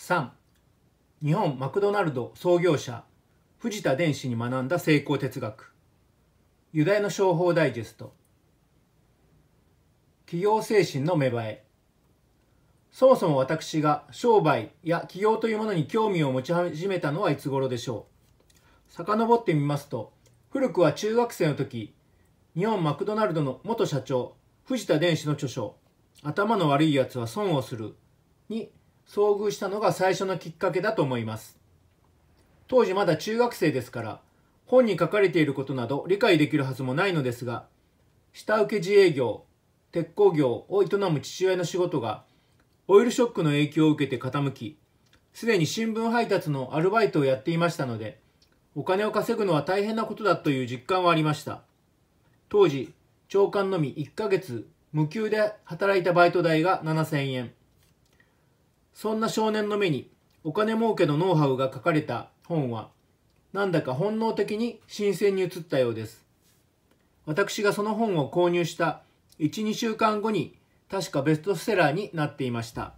3日本マクドナルド創業者藤田電子に学んだ成功哲学ユダヤの商法ダイジェスト企業精神の芽生えそもそも私が商売や起業というものに興味を持ち始めたのはいつ頃でしょう遡ってみますと古くは中学生の時日本マクドナルドの元社長藤田電子の著書「頭の悪いやつは損をする」に遭遇したのが最初のきっかけだと思います。当時まだ中学生ですから、本に書かれていることなど理解できるはずもないのですが、下請け自営業、鉄鋼業を営む父親の仕事が、オイルショックの影響を受けて傾き、すでに新聞配達のアルバイトをやっていましたので、お金を稼ぐのは大変なことだという実感はありました。当時、長官のみ1ヶ月無給で働いたバイト代が7000円。そんな少年の目にお金儲けのノウハウが書かれた本は、なんだか本能的に新鮮に映ったようです。私がその本を購入した1、2週間後に確かベストセラーになっていました。